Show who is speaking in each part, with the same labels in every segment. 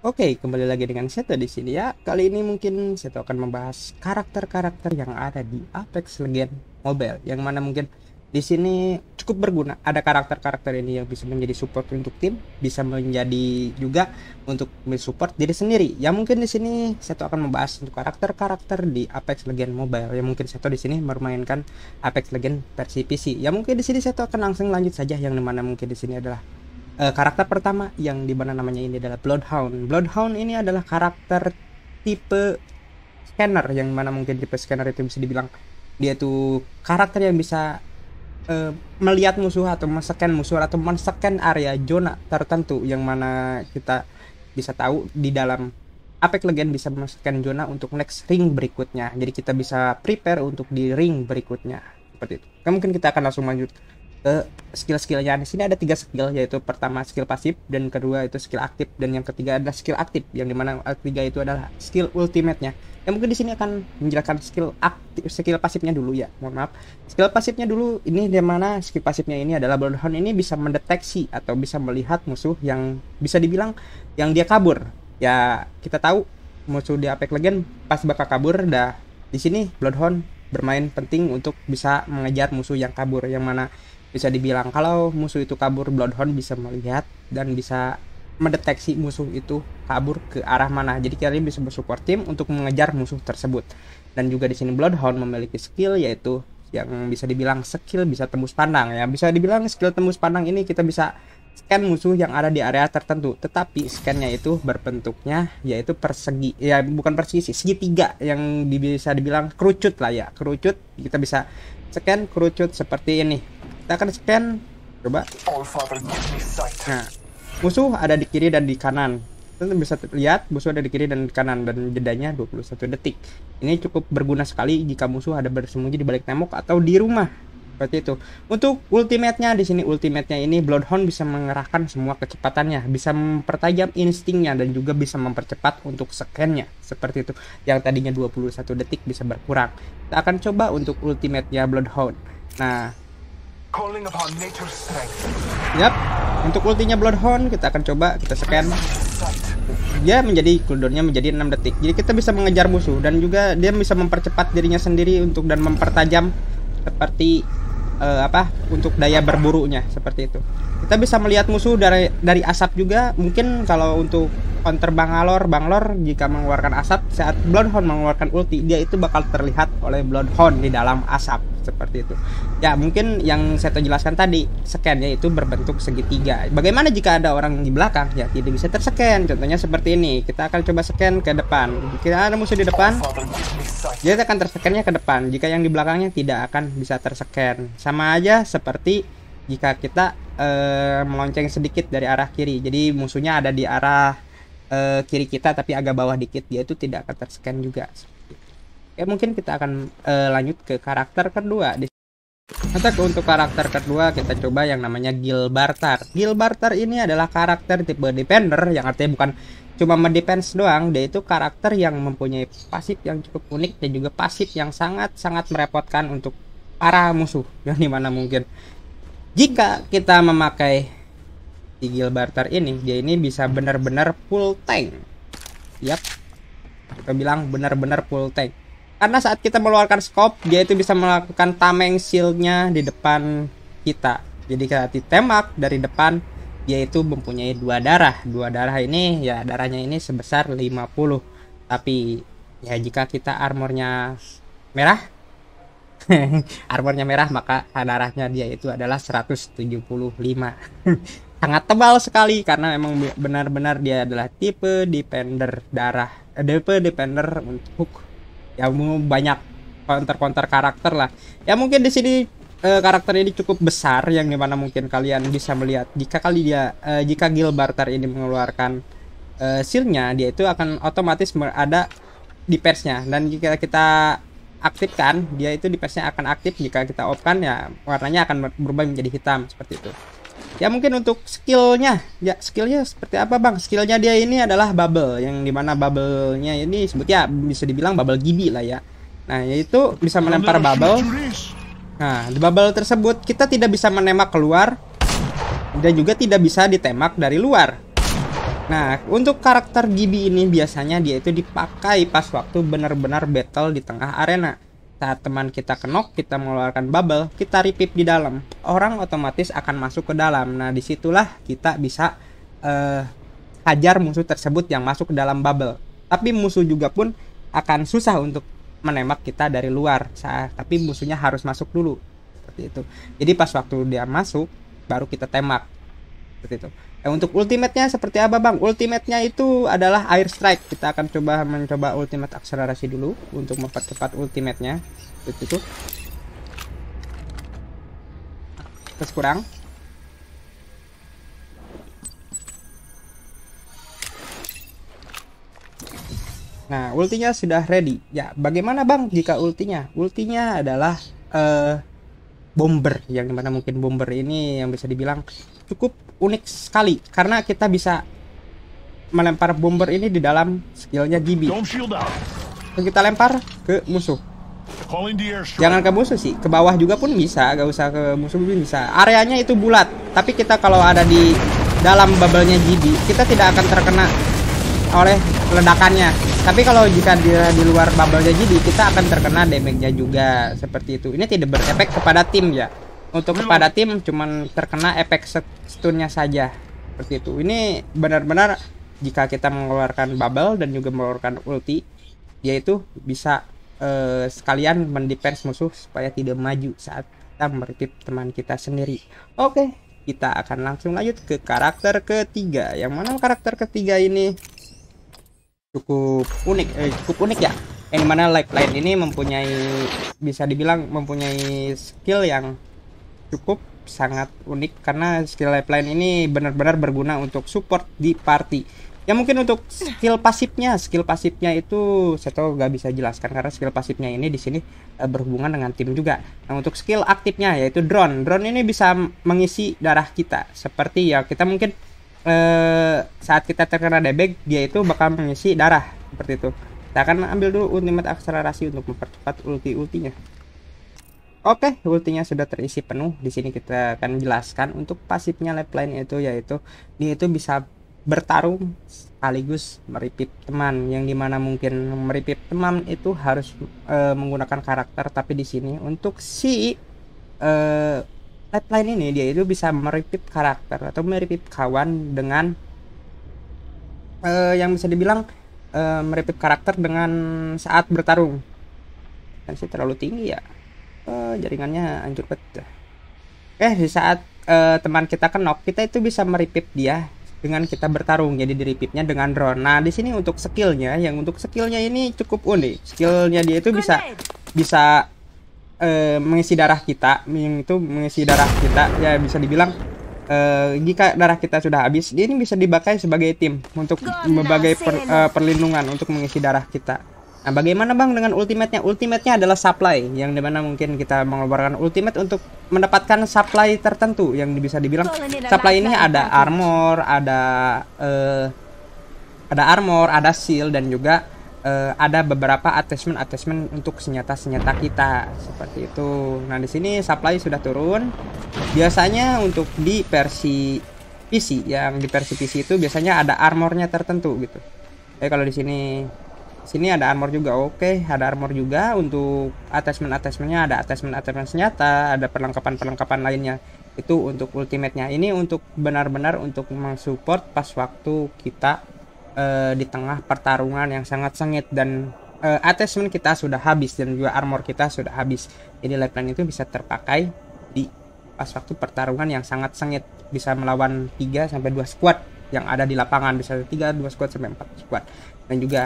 Speaker 1: Oke, kembali lagi dengan Seto di sini ya. Kali ini mungkin Seto akan membahas karakter-karakter yang ada di Apex Legends Mobile, yang mana mungkin di sini cukup berguna. Ada karakter-karakter ini yang bisa menjadi support untuk tim, bisa menjadi juga untuk mensupport diri sendiri. Ya mungkin di sini Seto akan membahas untuk karakter-karakter di Apex Legends Mobile. yang mungkin Seto di sini memainkan Apex Legends versi PC. Ya mungkin di sini Seto akan langsung lanjut saja yang dimana mungkin di sini adalah uh, karakter pertama yang dimana namanya ini adalah Bloodhound. Bloodhound ini adalah karakter tipe scanner yang mana mungkin tipe scanner itu bisa dibilang dia tuh karakter yang bisa uh, melihat musuh atau men-scan musuh atau men-scan area zona tertentu yang mana kita bisa tahu di dalam Apex Legend bisa men-scan zona untuk next ring berikutnya. Jadi kita bisa prepare untuk di ring berikutnya seperti itu. Mungkin kita akan langsung lanjut uh, skill-skillnya di sini ada tiga skill yaitu pertama skill pasif dan kedua itu skill aktif dan yang ketiga adalah skill aktif yang dimana ketiga eh, itu adalah skill ultimate-nya yang mungkin di sini akan menjelaskan skill aktif skill pasifnya dulu ya mohon maaf skill pasifnya dulu ini dimana skill pasifnya ini adalah Bloodhound ini bisa mendeteksi atau bisa melihat musuh yang bisa dibilang yang dia kabur ya kita tahu musuh di Apex Legend pas bakal kabur dah di sini Bloodhound bermain penting untuk bisa mengejar musuh yang kabur yang mana bisa dibilang kalau musuh itu kabur, Bloodhound bisa melihat dan bisa mendeteksi musuh itu kabur ke arah mana. Jadi kalian bisa bersupport tim untuk mengejar musuh tersebut. Dan juga di sini Bloodhound memiliki skill yaitu yang bisa dibilang skill bisa tembus pandang ya. Bisa dibilang skill tembus pandang ini kita bisa scan musuh yang ada di area tertentu tetapi scannya itu berbentuknya yaitu persegi ya bukan persegi sih segitiga yang bisa dibilang kerucut lah ya kerucut kita bisa scan kerucut seperti ini kita akan scan coba nah musuh ada di kiri dan di kanan kita bisa lihat musuh ada di kiri dan di kanan dan jedanya 21 detik ini cukup berguna sekali jika musuh ada bersembunyi di balik tembok atau di rumah seperti itu. Untuk ultimate-nya di sini ultimate-nya ini Bloodhound bisa mengerahkan semua kecepatannya, bisa mempertajam instingnya dan juga bisa mempercepat untuk scan-nya. Seperti itu. Yang tadinya 21 detik bisa berkurang. Kita akan coba untuk ultimate-nya Bloodhound. Nah, Yap, untuk ultinya Bloodhound kita akan coba kita scan. Dia menjadi cooldownnya menjadi 6 detik. Jadi kita bisa mengejar musuh dan juga dia bisa mempercepat dirinya sendiri untuk dan mempertajam seperti uh, apa untuk daya berburunya seperti itu. Kita bisa melihat musuh dari dari asap juga. Mungkin kalau untuk counter Bangalore Bangalore jika mengeluarkan asap saat Bloodhound mengeluarkan ulti dia itu bakal terlihat oleh Bloodhound di dalam asap seperti itu ya mungkin yang saya jelaskan tadi scannya itu berbentuk segitiga bagaimana jika ada orang di belakang ya tidak bisa tersekan contohnya seperti ini kita akan coba scan ke depan kita ada musuh di depan dia akan tersekannya ke depan jika yang di belakangnya tidak akan bisa tersekan sama aja seperti jika kita eh, melonceng sedikit dari arah kiri jadi musuhnya ada di arah uh, kiri kita tapi agak bawah dikit dia itu tidak akan terscan juga Oke ya, mungkin kita akan uh, lanjut ke karakter kedua di untuk karakter kedua kita coba yang namanya Gilbartar. Gilbartar ini adalah karakter tipe defender yang artinya bukan cuma mendefense doang, dia itu karakter yang mempunyai pasif yang cukup unik dan juga pasif yang sangat-sangat merepotkan untuk para musuh yang dimana mungkin jika kita memakai si Barter ini dia ini bisa benar-benar full tank yap kita bilang benar-benar full tank karena saat kita meluarkan scope dia itu bisa melakukan tameng shieldnya di depan kita jadi kita ditembak dari depan dia itu mempunyai dua darah dua darah ini ya darahnya ini sebesar 50 tapi ya jika kita armornya merah armornya merah maka darahnya dia itu adalah 175 sangat tebal sekali karena memang benar-benar dia adalah tipe defender darah eh, tipe defender untuk ya, mau banyak counter-counter karakter lah ya mungkin di sini uh, karakter ini cukup besar yang dimana mungkin kalian bisa melihat jika kali dia uh, jika Gilbartar ini mengeluarkan uh, sealnya dia itu akan otomatis ada di persnya dan jika kita aktifkan dia itu di persnya akan aktif jika kita opkan ya warnanya akan berubah menjadi hitam seperti itu ya mungkin untuk skillnya ya skillnya seperti apa bang skillnya dia ini adalah bubble yang dimana bubblenya ini sebutnya bisa dibilang bubble gibi lah ya nah yaitu bisa melempar bubble nah di bubble tersebut kita tidak bisa menembak keluar dan juga tidak bisa ditembak dari luar nah untuk karakter gibi ini biasanya dia itu dipakai pas waktu benar-benar battle di tengah arena saat teman kita kenok, kita mengeluarkan bubble, kita ripip di dalam. Orang otomatis akan masuk ke dalam. Nah, disitulah kita bisa uh, hajar musuh tersebut yang masuk ke dalam bubble. Tapi musuh juga pun akan susah untuk menembak kita dari luar. tapi musuhnya harus masuk dulu. Seperti itu. Jadi pas waktu dia masuk, baru kita tembak. Seperti itu eh, untuk ultimate-nya seperti apa bang? Ultimate-nya itu adalah air strike. Kita akan coba mencoba ultimate akselerasi dulu untuk mempercepat ultimate-nya. Itu tuh. Terus kurang. Nah, ultinya sudah ready. Ya, bagaimana Bang jika ultinya? Ultinya adalah uh, bomber yang dimana mungkin bomber ini yang bisa dibilang cukup unik sekali karena kita bisa melempar bomber ini di dalam skillnya Gibi. kita lempar ke musuh. Jangan ke musuh sih, ke bawah juga pun bisa, gak usah ke musuh pun bisa. Areanya itu bulat, tapi kita kalau ada di dalam bubble-nya GB, kita tidak akan terkena oleh ledakannya. Tapi kalau jika di, di luar bubble-nya GB, kita akan terkena damage-nya juga seperti itu. Ini tidak berefek kepada tim ya untuk Memang. tim cuman terkena efek stunnya saja seperti itu ini benar-benar jika kita mengeluarkan bubble dan juga mengeluarkan ulti yaitu bisa uh, sekalian mendefense musuh supaya tidak maju saat kita meripip teman kita sendiri oke kita akan langsung lanjut ke karakter ketiga yang mana karakter ketiga ini cukup unik eh, cukup unik ya yang mana Lifeline ini mempunyai bisa dibilang mempunyai skill yang cukup sangat unik karena skill lifeline ini benar-benar berguna untuk support di party. Ya mungkin untuk skill pasifnya, skill pasifnya itu saya tahu nggak bisa jelaskan karena skill pasifnya ini di sini eh, berhubungan dengan tim juga. Nah untuk skill aktifnya yaitu drone, drone ini bisa mengisi darah kita seperti ya kita mungkin eh, saat kita terkena debek dia itu bakal mengisi darah seperti itu. Kita akan ambil dulu ultimate akselerasi untuk mempercepat ulti-ultinya. Oke, okay, ultinya sudah terisi penuh. Di sini kita akan jelaskan untuk pasifnya left lane itu yaitu dia itu bisa bertarung sekaligus meripip teman yang dimana mungkin meripip teman itu harus e, menggunakan karakter tapi di sini untuk si e, eh, left ini dia itu bisa meripip karakter atau meripip kawan dengan e, yang bisa dibilang e, meripip karakter dengan saat bertarung. sih terlalu tinggi ya uh, jaringannya hancur pecah eh di saat uh, teman kita kenok kita itu bisa meripip dia dengan kita bertarung jadi diripipnya dengan drone nah di sini untuk skillnya yang untuk skillnya ini cukup unik skillnya dia itu bisa bisa uh, mengisi darah kita yang itu mengisi darah kita ya bisa dibilang uh, jika darah kita sudah habis, dia ini bisa dipakai sebagai tim untuk berbagai per, uh, perlindungan untuk mengisi darah kita. Nah, bagaimana Bang dengan ultimate-nya? Ultimate-nya adalah supply yang dimana mungkin kita mengeluarkan ultimate untuk mendapatkan supply tertentu yang bisa dibilang supply ini eh, ada armor, ada uh, ada armor, ada seal dan juga uh, ada beberapa attachment-attachment untuk senjata-senjata kita seperti itu. Nah, di sini supply sudah turun. Biasanya untuk di versi PC yang di versi PC itu biasanya ada armornya tertentu gitu. tapi kalau di sini sini ada armor juga oke okay, ada armor juga untuk attachment attachmentnya ada attachment attachment senjata ada perlengkapan perlengkapan lainnya itu untuk ultimate nya ini untuk benar-benar untuk mensupport pas waktu kita uh, di tengah pertarungan yang sangat sengit dan uh, attachment kita sudah habis dan juga armor kita sudah habis jadi lifeline itu bisa terpakai di pas waktu pertarungan yang sangat sengit bisa melawan 3 sampai 2 squad yang ada di lapangan bisa 3 2 squad sampai 4 squad dan juga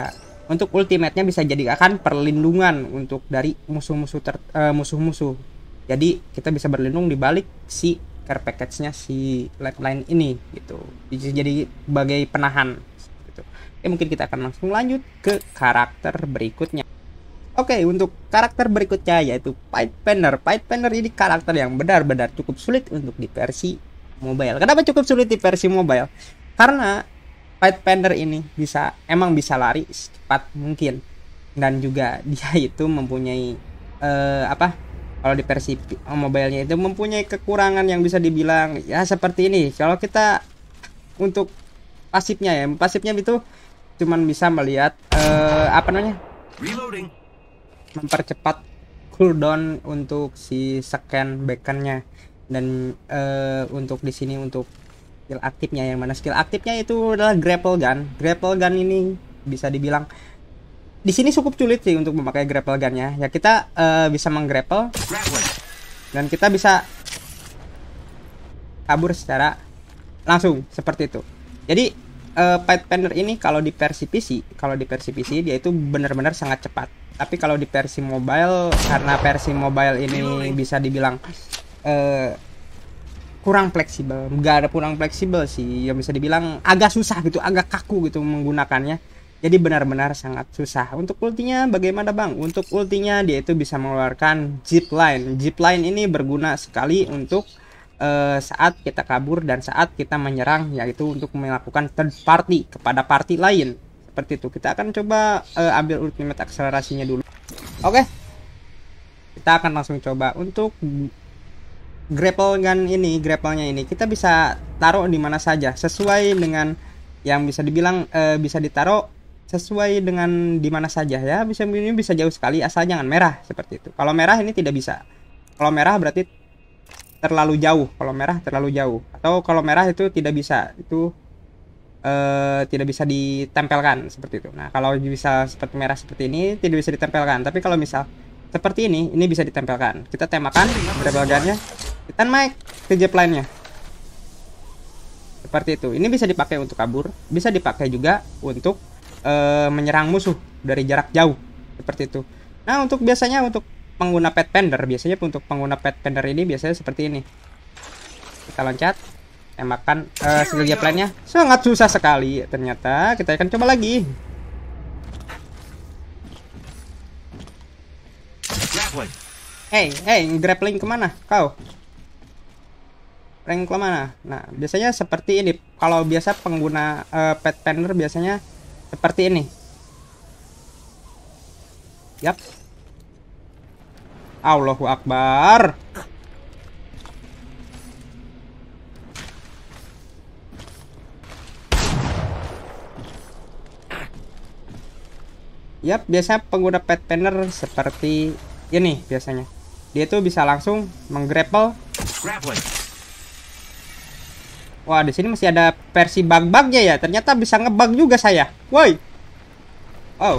Speaker 1: untuk ultimate-nya bisa jadi akan perlindungan untuk dari musuh-musuh ter, eh, musuh-musuh. Jadi kita bisa berlindung di balik si care package-nya si lifeline ini gitu. Jadi sebagai penahan gitu. Oke, mungkin kita akan langsung lanjut ke karakter berikutnya. Oke, untuk karakter berikutnya yaitu fight Panner. Fight Panner ini karakter yang benar-benar cukup sulit untuk di versi mobile. Kenapa cukup sulit di versi mobile? Karena Fight Panther ini bisa emang bisa lari secepat mungkin dan juga dia itu mempunyai uh, apa kalau di versi oh, mobile-nya itu mempunyai kekurangan yang bisa dibilang ya seperti ini kalau kita untuk pasifnya ya pasifnya itu cuman bisa melihat uh, apa namanya Reloading. mempercepat cooldown untuk si scan backernya dan uh, untuk di sini untuk skill aktifnya yang mana skill aktifnya itu adalah grapple gun grapple gun ini bisa dibilang di sini cukup sulit sih untuk memakai grapple gunnya ya kita uh, bisa menggrapple dan kita bisa kabur secara langsung seperti itu jadi uh, Pathfinder ini kalau di versi PC kalau di versi PC dia itu benar-benar sangat cepat tapi kalau di versi mobile karena versi mobile ini bisa dibilang uh, kurang fleksibel nggak ada kurang fleksibel sih yang bisa dibilang agak susah gitu agak kaku gitu menggunakannya jadi benar-benar sangat susah untuk ultinya bagaimana bang untuk ultinya dia itu bisa mengeluarkan zip line zip line ini berguna sekali untuk uh, saat kita kabur dan saat kita menyerang yaitu untuk melakukan third party kepada party lain seperti itu kita akan coba uh, ambil ultimate akselerasinya dulu oke okay. kita akan langsung coba untuk grapple gun ini, grapplenya ini kita bisa taruh di mana saja sesuai dengan yang bisa dibilang e, bisa ditaruh sesuai dengan di mana saja ya. Bisa ini bisa jauh sekali asal jangan merah seperti itu. Kalau merah ini tidak bisa. Kalau merah berarti terlalu jauh. Kalau merah terlalu jauh atau kalau merah itu tidak bisa. Itu e, tidak bisa ditempelkan seperti itu. Nah, kalau bisa seperti merah seperti ini tidak bisa ditempelkan. Tapi kalau misal seperti ini, ini bisa ditempelkan. Kita temakan grapple gunnya Titan naik ke jet Seperti itu. Ini bisa dipakai untuk kabur, bisa dipakai juga untuk e, menyerang musuh dari jarak jauh. Seperti itu. Nah, untuk biasanya untuk pengguna pet pender, biasanya untuk pengguna pet pender ini biasanya seperti ini. Kita loncat, tembakan uh, skill plannya sangat susah sekali ternyata. Kita akan coba lagi. Hey, hey, grappling kemana kau? rank mana? nah biasanya seperti ini kalau biasa pengguna uh, pet tender biasanya seperti ini yap Allahu Akbar Yap, biasanya pengguna pet panner seperti ini biasanya. Dia tuh bisa langsung menggrapple. Wah, di sini masih ada versi bug-bugnya ya. Ternyata bisa ngebug juga saya. Woi. Oh.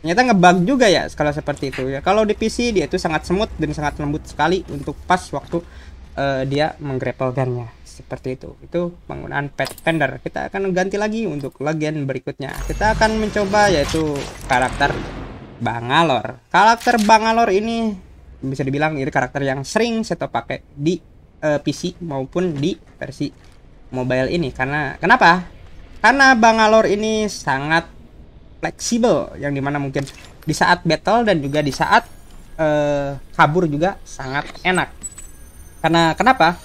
Speaker 1: Ternyata ngebug juga ya kalau seperti itu ya. Kalau di PC dia itu sangat semut dan sangat lembut sekali untuk pas waktu uh, dia menggrapple gunnya seperti itu. Itu penggunaan pet tender. Kita akan ganti lagi untuk legend berikutnya. Kita akan mencoba yaitu karakter Bangalore. Karakter Bangalore ini bisa dibilang itu karakter yang sering saya pakai di eh, PC maupun di versi mobile ini karena kenapa? Karena Bangalore ini sangat fleksibel yang dimana mungkin di saat battle dan juga di saat uh, kabur juga sangat enak. Karena kenapa?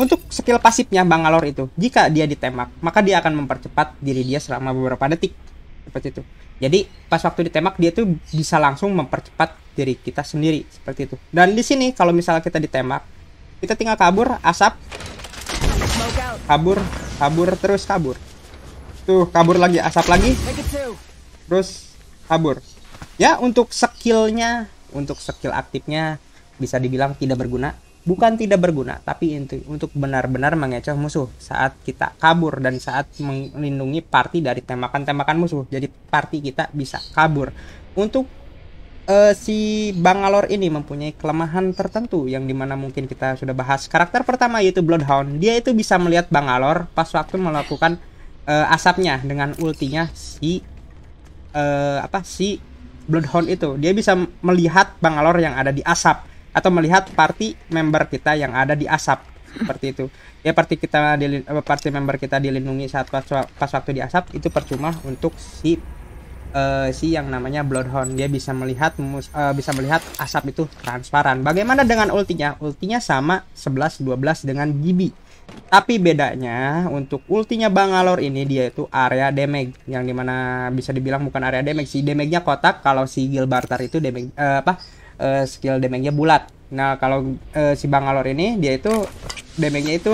Speaker 1: Untuk skill pasifnya Bangalore itu, jika dia ditembak, maka dia akan mempercepat diri dia selama beberapa detik. Seperti itu. Jadi pas waktu ditembak dia tuh bisa langsung mempercepat diri kita sendiri seperti itu. Dan di sini kalau misalnya kita ditembak, kita tinggal kabur, asap, kabur kabur terus kabur tuh kabur lagi asap lagi terus kabur ya untuk skillnya untuk skill aktifnya bisa dibilang tidak berguna bukan tidak berguna tapi inti untuk benar-benar mengecoh musuh saat kita kabur dan saat melindungi party dari tembakan-tembakan musuh jadi party kita bisa kabur untuk uh, si Bangalore ini mempunyai kelemahan tertentu yang dimana mungkin kita sudah bahas. Karakter pertama yaitu Bloodhound. Dia itu bisa melihat Bangalore pas waktu melakukan uh, asapnya dengan ultinya si uh, apa si Bloodhound itu. Dia bisa melihat Bangalore yang ada di asap atau melihat party member kita yang ada di asap seperti itu. Ya party kita di party member kita dilindungi saat pas, pas waktu di asap itu percuma untuk si uh, si yang namanya Bloodhound dia bisa melihat uh, bisa melihat asap itu transparan. Bagaimana dengan ultinya? Ultinya sama 11 12 dengan Gibi. Tapi bedanya untuk ultinya Bangalore ini dia itu area damage yang dimana bisa dibilang bukan area damage si damage-nya kotak kalau si Gilbartar itu damage uh, apa uh, skill damage-nya bulat. Nah, kalau uh, si Bangalore ini dia itu damage-nya itu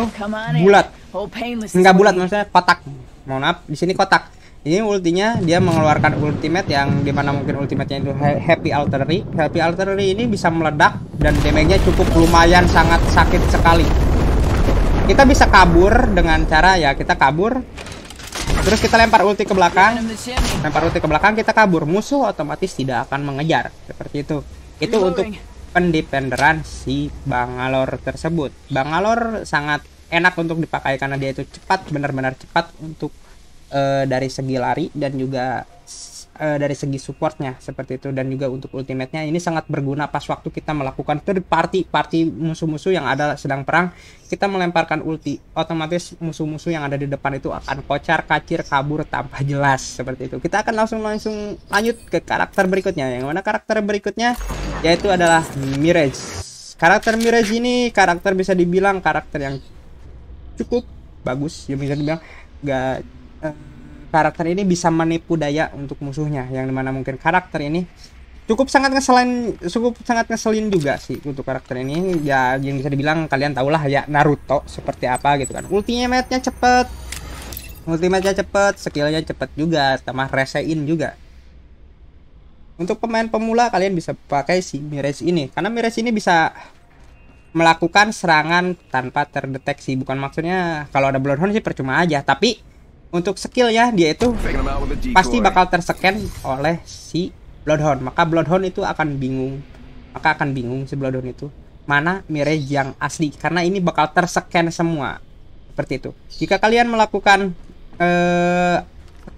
Speaker 1: bulat. Oh, Enggak bulat maksudnya kotak. Mohon maaf, di sini kotak ini ultinya dia mengeluarkan ultimate yang dimana mungkin ultimate-nya itu happy altery happy altery ini bisa meledak dan damage-nya cukup lumayan sangat sakit sekali kita bisa kabur dengan cara ya kita kabur terus kita lempar ulti ke belakang lempar ulti ke belakang kita kabur musuh otomatis tidak akan mengejar seperti itu itu untuk pendependeran si Bangalor tersebut Bangalore sangat enak untuk dipakai karena dia itu cepat benar-benar cepat untuk Eh, dari segi lari dan juga uh, dari segi supportnya seperti itu dan juga untuk ultimate-nya ini sangat berguna pas waktu kita melakukan third party party musuh-musuh yang ada sedang perang kita melemparkan ulti otomatis musuh-musuh yang ada di depan itu akan kocar kacir kabur tanpa jelas seperti itu kita akan langsung langsung lanjut ke karakter berikutnya yang mana karakter berikutnya yaitu adalah Mirage karakter Mirage ini karakter bisa dibilang karakter yang cukup bagus ya bisa dibilang gak Eh, karakter ini bisa menipu daya untuk musuhnya yang dimana mungkin karakter ini cukup sangat ngeselin cukup sangat ngeselin juga sih untuk karakter ini ya yang bisa dibilang kalian tahulah ya Naruto seperti apa gitu kan ultimate-nya cepet ultimate-nya cepet skillnya cepet juga tambah resein juga untuk pemain pemula kalian bisa pakai si Mirage ini karena Mirage ini bisa melakukan serangan tanpa terdeteksi bukan maksudnya kalau ada Bloodhound sih percuma aja tapi untuk skill ya dia itu pasti bakal terscan oleh si Bloodhound maka Bloodhound itu akan bingung maka akan bingung si Bloodhound itu mana Mirage yang asli karena ini bakal terscan semua seperti itu jika kalian melakukan uh,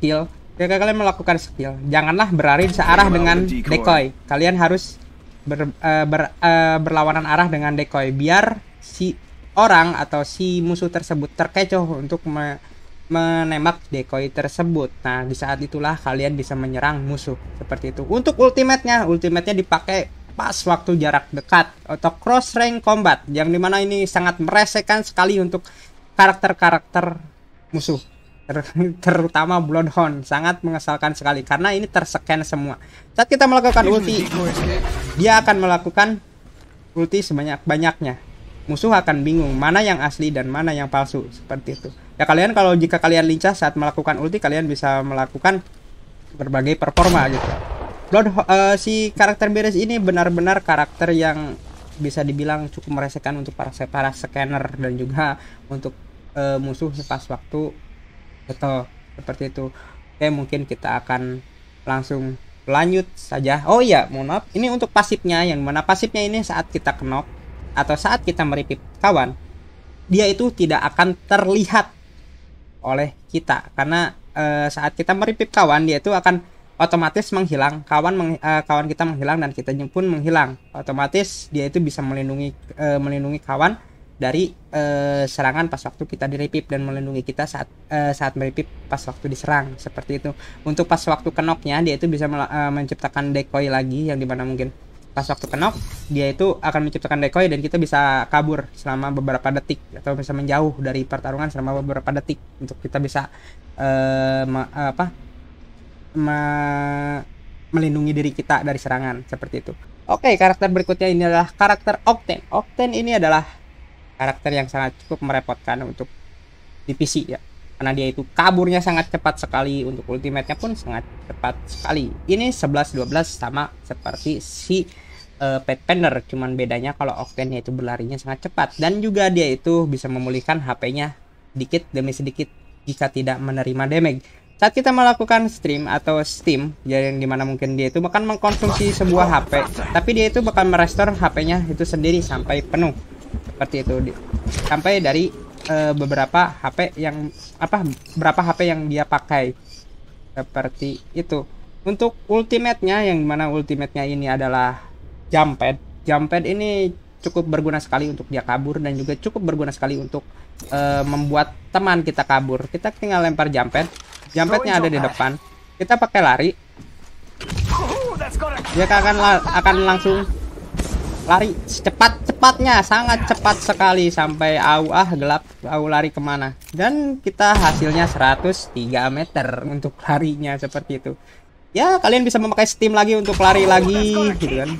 Speaker 1: skill jika kalian melakukan skill janganlah berlari searah dengan decoy kalian harus ber, uh, ber, uh, berlawanan arah dengan decoy biar si orang atau si musuh tersebut terkecoh untuk me menembak decoy tersebut. Nah, di saat itulah kalian bisa menyerang musuh. Seperti itu. Untuk ultimate-nya, ultimate-nya dipakai pas waktu jarak dekat atau cross rank combat yang dimana ini sangat meresekan sekali untuk karakter-karakter musuh ter terutama Bloodhound sangat mengesalkan sekali karena ini tersekan semua saat kita melakukan ulti dia akan melakukan ulti sebanyak-banyaknya musuh akan bingung mana yang asli dan mana yang palsu seperti itu. Ya kalian kalau jika kalian lincah saat melakukan ulti kalian bisa melakukan berbagai performa gitu. Blood uh, eh, si karakter Beres ini benar-benar karakter yang bisa dibilang cukup meresekan untuk para para scanner dan juga untuk uh, musuh pas waktu betul seperti itu. Oke, mungkin kita akan langsung lanjut saja. Oh iya, mohon maaf. Ini untuk pasifnya yang mana pasifnya ini saat kita knock atau saat kita meripip kawan, dia itu tidak akan terlihat oleh kita karena e, saat kita meripip kawan dia itu akan otomatis menghilang kawan meng, e, kawan kita menghilang dan kita pun menghilang otomatis dia itu bisa melindungi e, melindungi kawan dari e, serangan pas waktu kita diripip dan melindungi kita saat e, saat meripip pas waktu diserang seperti itu untuk pas waktu kenoknya dia itu bisa e, menciptakan decoy lagi yang dimana mungkin pas waktu kenok dia itu akan menciptakan decoy dan kita bisa kabur selama beberapa detik atau bisa menjauh dari pertarungan selama beberapa detik untuk kita bisa uh, apa ma- melindungi diri kita dari serangan seperti itu. Oke, karakter berikutnya ini adalah karakter Octane. Octane ini adalah karakter yang sangat cukup merepotkan untuk di PC ya. Karena dia itu kaburnya sangat cepat sekali, untuk ultimate-nya pun sangat cepat sekali. Ini 11 12 sama seperti si uh, pet penner cuman bedanya kalau Octane itu berlarinya sangat cepat dan juga dia itu bisa memulihkan HP-nya dikit demi sedikit jika tidak menerima damage saat kita melakukan stream atau steam ya, yang dimana mungkin dia itu bahkan mengkonsumsi sebuah HP tapi dia itu bakal merestore HP-nya itu sendiri sampai penuh seperti itu sampai dari uh, beberapa HP yang apa berapa HP yang dia pakai seperti itu untuk ultimate-nya yang mana ultimate-nya ini adalah jumped. Jumped ini cukup berguna sekali untuk dia kabur dan juga cukup berguna sekali untuk uh, membuat teman kita kabur. Kita tinggal lempar jumped. Jumpednya ada di depan. Kita pakai lari. Dia akan la akan langsung lari secepat cepatnya sangat cepat sekali sampai au ah gelap au lari kemana dan kita hasilnya 103 meter untuk larinya seperti itu ya kalian bisa memakai steam lagi untuk lari lagi gitu kan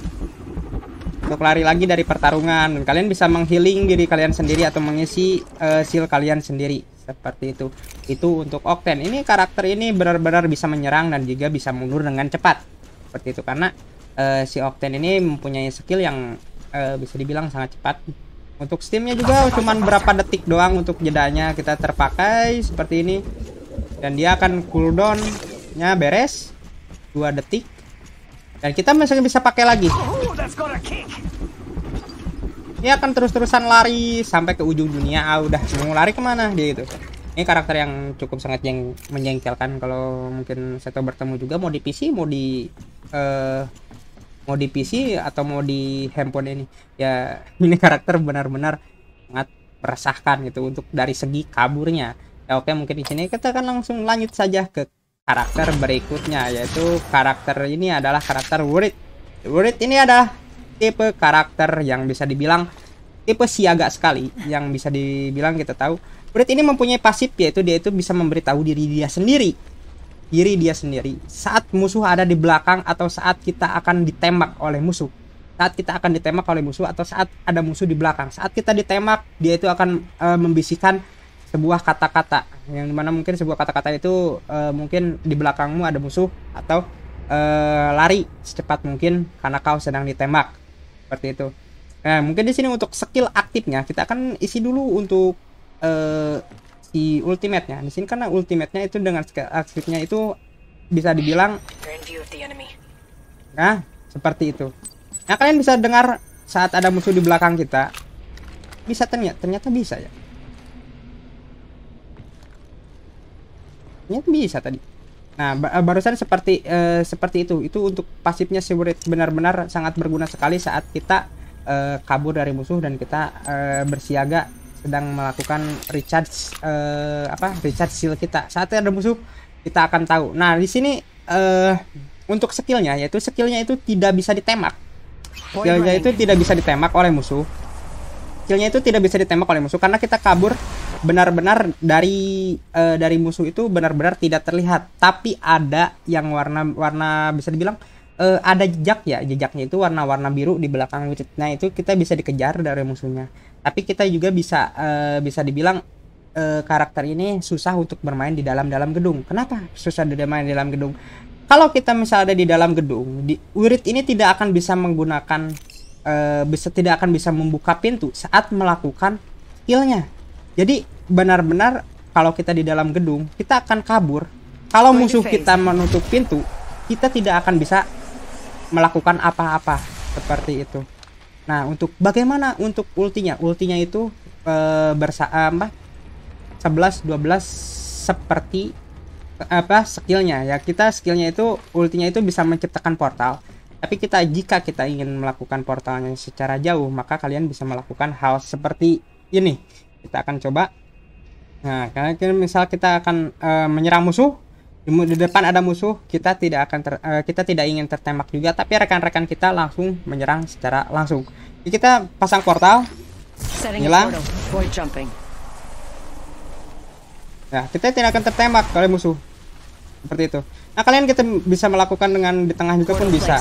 Speaker 1: untuk lari lagi dari pertarungan. Kalian bisa menghealing diri kalian sendiri atau mengisi uh, eh, seal kalian sendiri seperti itu. Itu untuk Octane. Ini karakter ini benar-benar bisa menyerang dan juga bisa mundur dengan cepat. Seperti itu karena uh, si Octane ini mempunyai skill yang uh, bisa dibilang sangat cepat. Untuk steamnya juga cuman berapa detik doang untuk jedanya kita terpakai seperti ini. Dan dia akan cooldownnya beres 2 detik dan kita misalnya bisa pakai lagi. Oh, dia akan terus-terusan lari sampai ke ujung dunia. Ah, udah mau lari kemana dia itu? Ini karakter yang cukup sangat yang menjengkelkan kalau mungkin saya bertemu juga mau di PC, mau di uh, mau di PC atau mau di handphone ini. Ya, ini karakter benar-benar sangat meresahkan gitu untuk dari segi kaburnya. Ya, oke, mungkin di sini kita akan langsung lanjut saja ke karakter berikutnya yaitu karakter ini adalah karakter Wurid. Wurid ini adalah tipe karakter yang bisa dibilang tipe siaga sekali yang bisa dibilang kita tahu. Wurid ini mempunyai pasif yaitu dia itu bisa memberitahu diri dia sendiri diri dia sendiri saat musuh ada di belakang atau saat kita akan ditembak oleh musuh saat kita akan ditembak oleh musuh atau saat ada musuh di belakang saat kita ditembak dia itu akan uh, membisikkan sebuah kata-kata yang dimana mungkin sebuah kata-kata itu uh, mungkin di belakangmu ada musuh atau uh, lari secepat mungkin karena kau sedang ditembak seperti itu nah mungkin di sini untuk skill aktifnya kita akan isi dulu untuk uh, si ultimate-nya di sini karena ultimate-nya itu dengan skill aktifnya itu bisa dibilang nah seperti itu nah kalian bisa dengar saat ada musuh di belakang kita bisa ternyata ternyata bisa ya ya bisa tadi nah eh, barusan seperti uh, seperti itu itu untuk pasifnya seburit benar-benar sangat berguna sekali saat kita uh, kabur dari musuh dan kita uh, bersiaga sedang melakukan recharge uh, apa recharge skill kita saat ada musuh kita akan tahu nah di sini uh, untuk skillnya yaitu skillnya itu tidak bisa ditembak. skillnya itu tidak bisa ditembak oleh musuh kecilnya itu tidak bisa ditembak oleh musuh karena kita kabur benar-benar dari uh, dari musuh itu benar-benar tidak terlihat tapi ada yang warna warna bisa dibilang uh, ada jejak ya jejaknya itu warna-warna biru di belakang widget nah itu kita bisa dikejar dari musuhnya tapi kita juga bisa uh, bisa dibilang uh, karakter ini susah untuk bermain di dalam-dalam gedung kenapa susah bermain di dalam gedung kalau kita misalnya ada di dalam gedung, di, wirit ini tidak akan bisa menggunakan e, bisa tidak akan bisa membuka pintu saat melakukan ilnya. Jadi benar-benar kalau kita di dalam gedung kita akan kabur. Kalau musuh kita menutup pintu, kita tidak akan bisa melakukan apa-apa seperti itu. Nah, untuk bagaimana untuk ultinya? Ultinya itu e, bersama 11 12 seperti eh, apa skillnya ya kita skillnya itu ultinya itu bisa menciptakan portal tapi kita jika kita ingin melakukan portalnya secara jauh, maka kalian bisa melakukan hal seperti ini. Kita akan coba. Nah, karena misal kita akan e, menyerang musuh, di, di depan ada musuh, kita tidak akan ter, e, kita tidak ingin tertembak juga, tapi rekan-rekan kita langsung menyerang secara langsung. Jadi kita pasang portal, hilang. Nah, kita tidak akan tertembak oleh musuh. Seperti itu. Nah kalian kita bisa melakukan dengan di tengah juga pun bisa.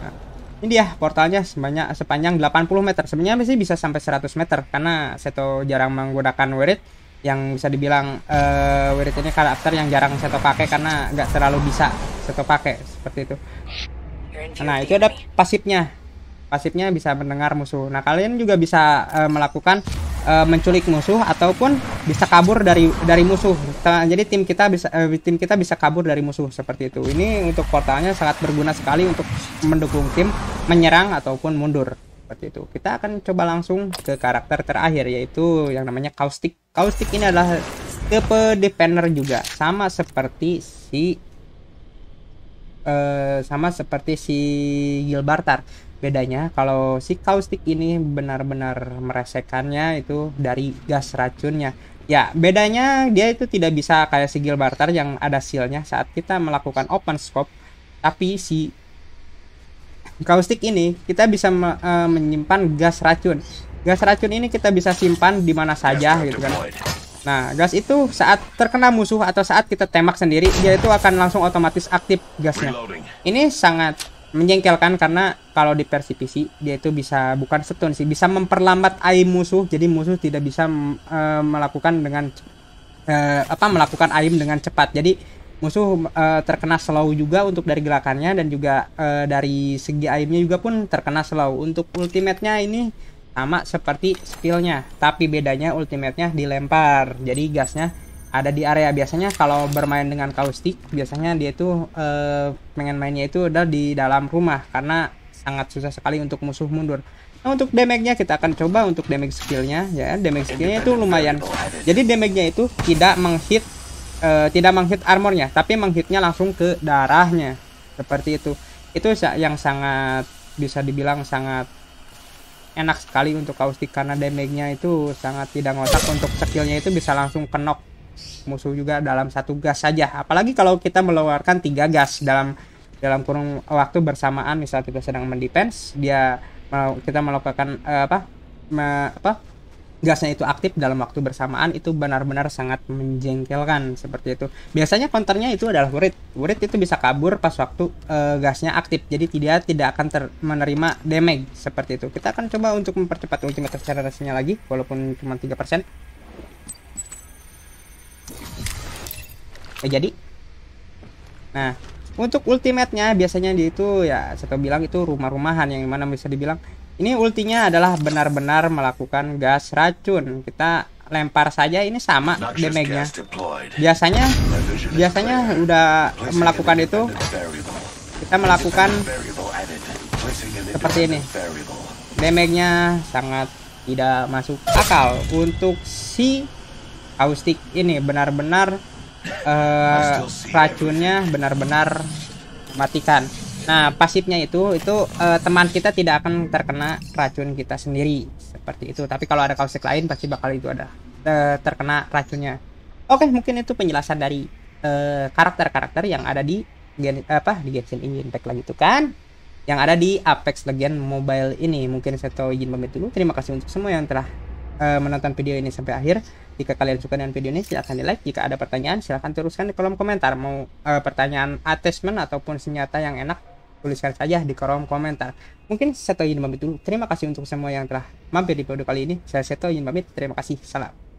Speaker 1: Nah, ini dia ya, portalnya sebanyak sepanjang 80 meter. Sebenarnya sih bisa sampai 100 meter karena Seto jarang menggunakan werit yang bisa dibilang uh, eh, werit ini karakter yang jarang Seto pakai karena nggak terlalu bisa Seto pakai seperti itu. Nah itu ada pasifnya pasifnya bisa mendengar musuh. Nah, kalian juga bisa uh, melakukan uh, menculik musuh ataupun bisa kabur dari dari musuh. Jadi tim kita bisa uh, tim kita bisa kabur dari musuh seperti itu. Ini untuk portalnya sangat berguna sekali untuk mendukung tim menyerang ataupun mundur seperti itu. Kita akan coba langsung ke karakter terakhir yaitu yang namanya Caustic. Caustic ini adalah tipe defender juga, sama seperti si uh, sama seperti si Gilbartar bedanya kalau si kaustik ini benar-benar meresekannya itu dari gas racunnya ya bedanya dia itu tidak bisa kayak si barter yang ada sealnya saat kita melakukan open scope tapi si kaustik ini kita bisa me, uh, menyimpan gas racun gas racun ini kita bisa simpan di mana saja gitu kan Nah, gas itu saat terkena musuh atau saat kita tembak sendiri, dia itu akan langsung otomatis aktif gasnya. Ini sangat menjengkelkan karena kalau di versi PC dia itu bisa bukan stun sih bisa memperlambat AI musuh jadi musuh tidak bisa e, melakukan dengan e, apa melakukan aim dengan cepat jadi musuh e, terkena slow juga untuk dari gerakannya dan juga e, dari segi aimnya juga pun terkena slow untuk ultimate-nya ini sama seperti skillnya tapi bedanya ultimate-nya dilempar jadi gasnya ada di area biasanya kalau bermain dengan kaustik biasanya dia itu eh, pengen mainnya itu udah di dalam rumah karena sangat susah sekali untuk musuh mundur nah untuk damage-nya kita akan coba untuk damage skillnya ya damage skillnya itu lumayan jadi damage-nya itu tidak menghit eh, tidak menghit armornya tapi menghitnya langsung ke darahnya seperti itu itu yang sangat bisa dibilang sangat enak sekali untuk kaustik karena damage-nya itu sangat tidak ngotak untuk skillnya itu bisa langsung kenok musuh juga dalam satu gas saja. Apalagi kalau kita meluarkan tiga gas dalam dalam kurung waktu bersamaan, misal kita sedang mendefense, dia kita melakukan uh, apa me, apa gasnya itu aktif dalam waktu bersamaan itu benar-benar sangat menjengkelkan seperti itu. Biasanya konternya itu adalah wurid. Wurid itu bisa kabur pas waktu uh, gasnya aktif. Jadi tidak tidak akan ter menerima damage seperti itu. Kita akan coba untuk mempercepat ultimate acceleration lagi walaupun cuma 3%. jadi nah untuk ultimate-nya biasanya di itu ya saya bilang itu rumah-rumahan yang mana bisa dibilang ini ultinya adalah benar-benar melakukan gas racun. Kita lempar saja ini sama damage-nya. Biasanya biasanya udah melakukan itu kita melakukan seperti ini. Damage-nya sangat tidak masuk akal untuk si Austik ini benar-benar uh, racunnya benar-benar matikan. Nah, pasifnya itu itu uh, teman kita tidak akan terkena racun kita sendiri seperti itu. Tapi kalau ada kausik lain pasti bakal itu ada uh, terkena racunnya. Oke, mungkin itu penjelasan dari karakter-karakter uh, yang ada di Gen, apa di Genshin Impact lagi itu kan yang ada di Apex legend Mobile ini. Mungkin saya tahu izin pamit dulu. Terima kasih untuk semua yang telah uh, menonton video ini sampai akhir. Jika kalian suka dengan video ini, silahkan di like. Jika ada pertanyaan, silahkan teruskan di kolom komentar. Mau uh, pertanyaan attachment ataupun senjata yang enak, tuliskan saja di kolom komentar. Mungkin saya ingin pamit dulu. Terima kasih untuk semua yang telah mampir di video kali ini. Saya Seto pamit. Terima kasih. Salam.